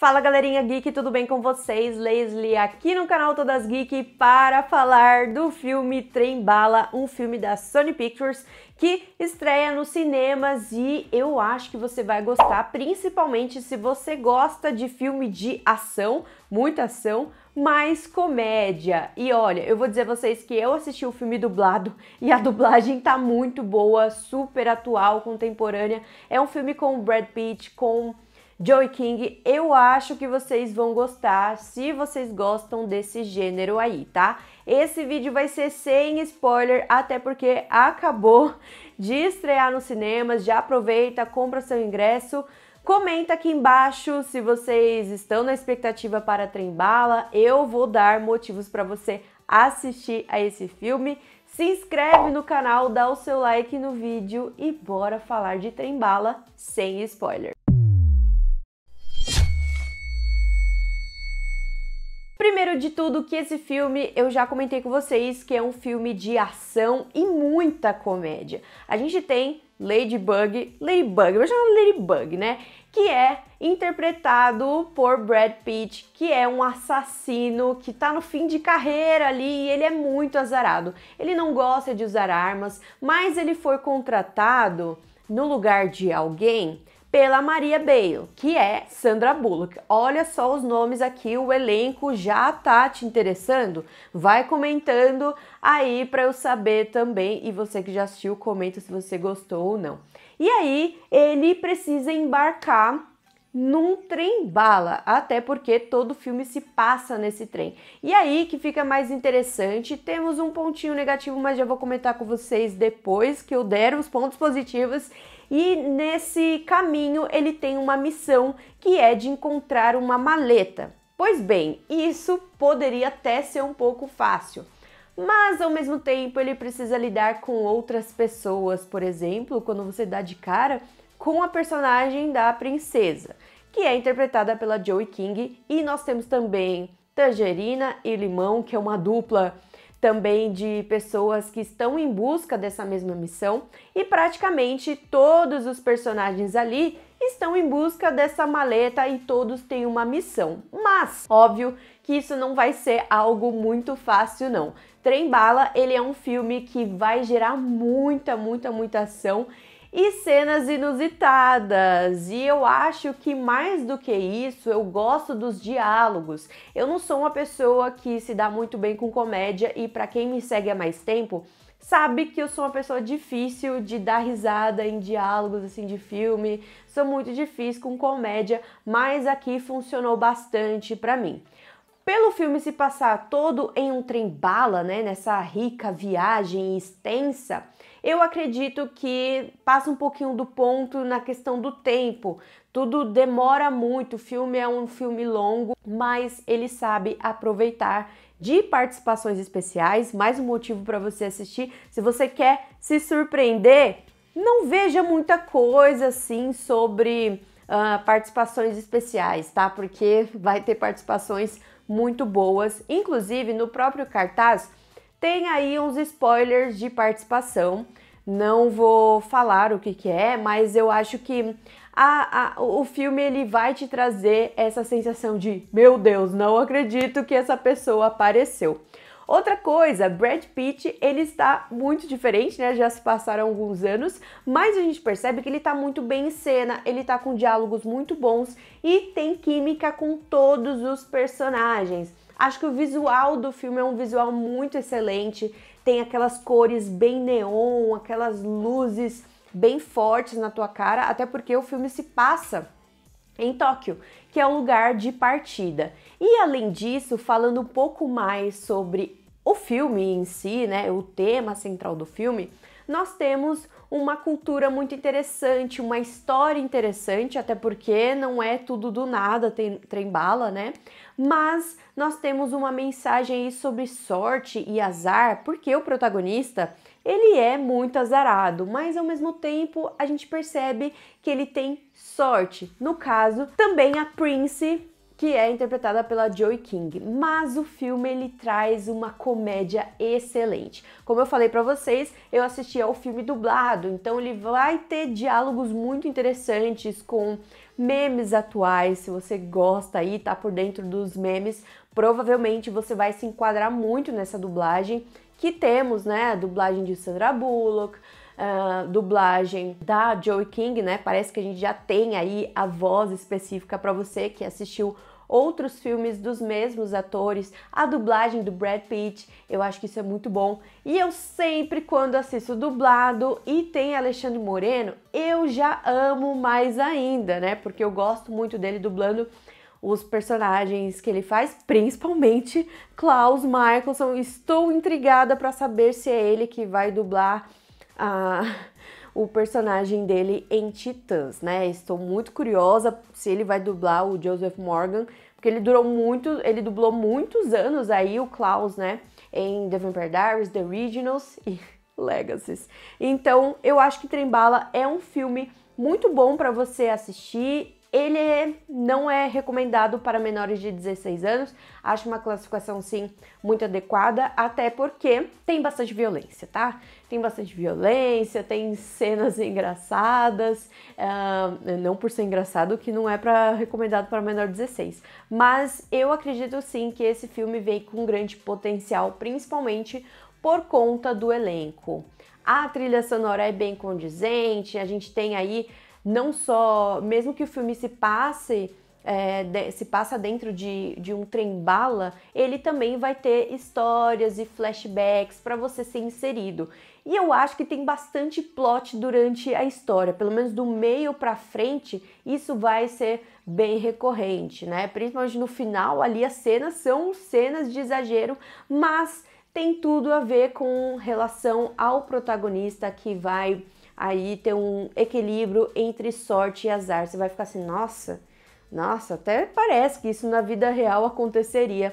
Fala galerinha geek, tudo bem com vocês? Leslie aqui no canal Todas Geek para falar do filme Trem Bala, um filme da Sony Pictures que estreia nos cinemas e eu acho que você vai gostar, principalmente se você gosta de filme de ação, muita ação, mais comédia. E olha, eu vou dizer a vocês que eu assisti o filme dublado e a dublagem tá muito boa, super atual, contemporânea. É um filme com Brad Pitt, com Joey King, eu acho que vocês vão gostar se vocês gostam desse gênero aí, tá? Esse vídeo vai ser sem spoiler, até porque acabou de estrear nos cinemas, já aproveita, compra seu ingresso. Comenta aqui embaixo se vocês estão na expectativa para Trembala. Eu vou dar motivos para você assistir a esse filme. Se inscreve no canal, dá o seu like no vídeo e bora falar de Trembala sem spoiler. Primeiro de tudo, que esse filme eu já comentei com vocês que é um filme de ação e muita comédia. A gente tem Ladybug, Ladybug, eu chamo Ladybug, né? Que é interpretado por Brad Pitt, que é um assassino que tá no fim de carreira ali e ele é muito azarado. Ele não gosta de usar armas, mas ele foi contratado no lugar de alguém pela Maria Bale, que é Sandra Bullock. Olha só os nomes aqui, o elenco já tá te interessando? Vai comentando aí para eu saber também e você que já assistiu, comenta se você gostou ou não. E aí, ele precisa embarcar num trem bala, até porque todo filme se passa nesse trem. E aí que fica mais interessante, temos um pontinho negativo, mas já vou comentar com vocês depois que eu der os pontos positivos e nesse caminho ele tem uma missão que é de encontrar uma maleta. Pois bem, isso poderia até ser um pouco fácil. Mas ao mesmo tempo ele precisa lidar com outras pessoas, por exemplo, quando você dá de cara com a personagem da princesa, que é interpretada pela Joey King, e nós temos também Tangerina e Limão, que é uma dupla também de pessoas que estão em busca dessa mesma missão e praticamente todos os personagens ali estão em busca dessa maleta e todos têm uma missão. Mas, óbvio que isso não vai ser algo muito fácil não. Trem Bala, ele é um filme que vai gerar muita, muita, muita ação e cenas inusitadas. E eu acho que mais do que isso, eu gosto dos diálogos. Eu não sou uma pessoa que se dá muito bem com comédia e para quem me segue há mais tempo, sabe que eu sou uma pessoa difícil de dar risada em diálogos assim de filme. Sou muito difícil com comédia, mas aqui funcionou bastante para mim. Pelo filme se passar todo em um trem bala, né, nessa rica viagem extensa, eu acredito que passa um pouquinho do ponto na questão do tempo. Tudo demora muito, o filme é um filme longo, mas ele sabe aproveitar de participações especiais, mais um motivo para você assistir. Se você quer se surpreender, não veja muita coisa assim sobre uh, participações especiais, tá? Porque vai ter participações muito boas. Inclusive, no próprio cartaz, tem aí uns spoilers de participação. Não vou falar o que, que é, mas eu acho que a, a, o filme ele vai te trazer essa sensação de meu Deus, não acredito que essa pessoa apareceu. Outra coisa, Brad Pitt, ele está muito diferente, né? Já se passaram alguns anos, mas a gente percebe que ele está muito bem em cena, ele está com diálogos muito bons e tem química com todos os personagens. Acho que o visual do filme é um visual muito excelente. Tem aquelas cores bem neon, aquelas luzes bem fortes na tua cara, até porque o filme se passa em Tóquio, que é o lugar de partida. E além disso, falando um pouco mais sobre o filme em si, né, o tema central do filme, nós temos uma cultura muito interessante, uma história interessante, até porque não é tudo do nada, tem trem-bala, né? Mas nós temos uma mensagem aí sobre sorte e azar, porque o protagonista, ele é muito azarado, mas ao mesmo tempo a gente percebe que ele tem sorte. No caso, também a Prince que é interpretada pela Joey King. Mas o filme ele traz uma comédia excelente. Como eu falei para vocês, eu assisti ao filme dublado, então ele vai ter diálogos muito interessantes com memes atuais. Se você gosta aí, tá por dentro dos memes, provavelmente você vai se enquadrar muito nessa dublagem que temos, né? A dublagem de Sandra Bullock, uh, dublagem da Joey King, né? Parece que a gente já tem aí a voz específica para você que assistiu outros filmes dos mesmos atores, a dublagem do Brad Pitt, eu acho que isso é muito bom. E eu sempre, quando assisto dublado e tem Alexandre Moreno, eu já amo mais ainda, né? Porque eu gosto muito dele dublando os personagens que ele faz, principalmente Klaus Michelson. Estou intrigada para saber se é ele que vai dublar a, o personagem dele em Titãs, né? Estou muito curiosa se ele vai dublar o Joseph Morgan, porque ele durou muito, ele dublou muitos anos aí o Klaus, né? Em The Vampire Diaries, The Originals e Legacies. Então, eu acho que Trembala é um filme muito bom para você assistir ele não é recomendado para menores de 16 anos, acho uma classificação sim muito adequada, até porque tem bastante violência, tá? Tem bastante violência, tem cenas engraçadas, uh, não por ser engraçado, que não é para recomendado para menor de 16, mas eu acredito sim que esse filme veio com grande potencial, principalmente por conta do elenco. A trilha sonora é bem condizente, a gente tem aí não só, mesmo que o filme se passe é, de, se passa dentro de, de um trem-bala, ele também vai ter histórias e flashbacks para você ser inserido. E eu acho que tem bastante plot durante a história, pelo menos do meio para frente, isso vai ser bem recorrente, né? Principalmente no final, ali as cenas são cenas de exagero, mas tem tudo a ver com relação ao protagonista que vai aí ter um equilíbrio entre sorte e azar. Você vai ficar assim, nossa, nossa, até parece que isso na vida real aconteceria.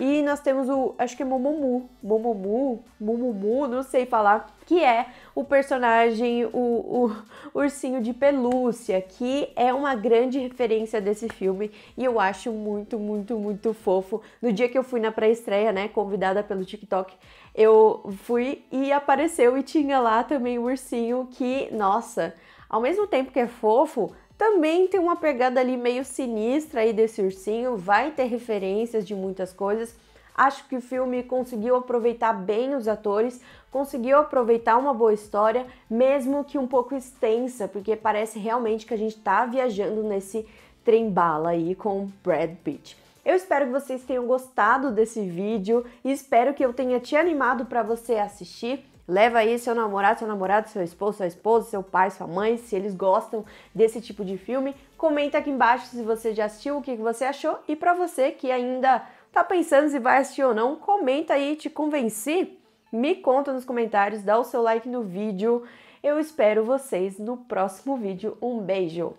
E nós temos o, acho que é Momomu, Momomu, Mumumu, não sei falar, que é o personagem, o, o ursinho de pelúcia, que é uma grande referência desse filme e eu acho muito, muito, muito fofo. No dia que eu fui na pré-estreia, né, convidada pelo TikTok, eu fui e apareceu e tinha lá também o ursinho que, nossa, ao mesmo tempo que é fofo, também tem uma pegada ali meio sinistra aí desse ursinho, vai ter referências de muitas coisas. Acho que o filme conseguiu aproveitar bem os atores, conseguiu aproveitar uma boa história, mesmo que um pouco extensa, porque parece realmente que a gente está viajando nesse trem bala aí com Brad Pitt. Eu espero que vocês tenham gostado desse vídeo e espero que eu tenha te animado para você assistir. Leva aí seu namorado, seu namorado, seu esposo, sua esposa, seu pai, sua mãe, se eles gostam desse tipo de filme. Comenta aqui embaixo se você já assistiu, o que você achou. E para você que ainda tá pensando se vai assistir ou não, comenta aí, te convenci? Me conta nos comentários, dá o seu like no vídeo. Eu espero vocês no próximo vídeo. Um beijo.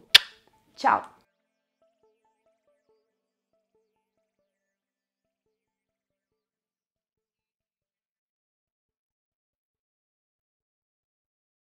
Tchau.